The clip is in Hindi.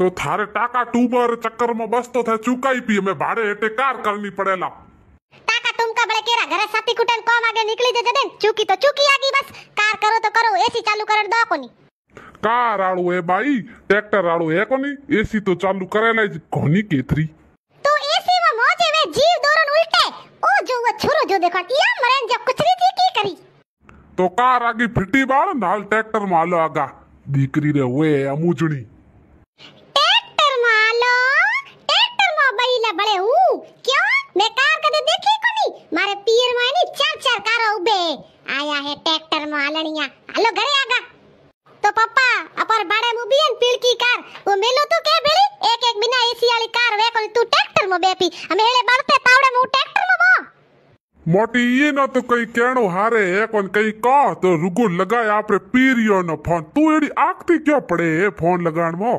तो थारे टाका टूबर चक्कर में बस तो थे चुका पी में भाड़े हेटे कार करनी पड़ेला टाका तुम का बड़े केरा घर साथी कुटन कम आगे निकली जे जदन चुकी तो चुकी आगी बस कार करो तो करो एसी चालू कर दो कोनी कार आड़ू है भाई ट्रैक्टर आड़ू है कोनी एसी तो चालू करेला घनी केथरी तो एसी में मौजे में जीव दोरन उल्टे ओ जो छोरो जो देखा या मरेन जब कुछ नहीं थी की करी तो कार आगी फिटी बाल नाल ट्रैक्टर मालो आगा दिकरी रे वे अमूजणी आया है ट्रैक्टर मालणिया हेलो घरे आगा तो पापा अपर बाड़े मु बियन पिलकी कार वो मेलो तो के बेली एक एक बिना एसी वाली कार वे कोनी तू ट्रैक्टर मु बेपी हम हेले बड़ते पावड़े मु ट्रैक्टर मु बो मोटी ये ना तो कई कहनो हारे है कोन कई का तो रुगो लगाए आपरे पीरियो नो फोन तू एड़ी आखती क्यों पड़े है फोन लगाण मो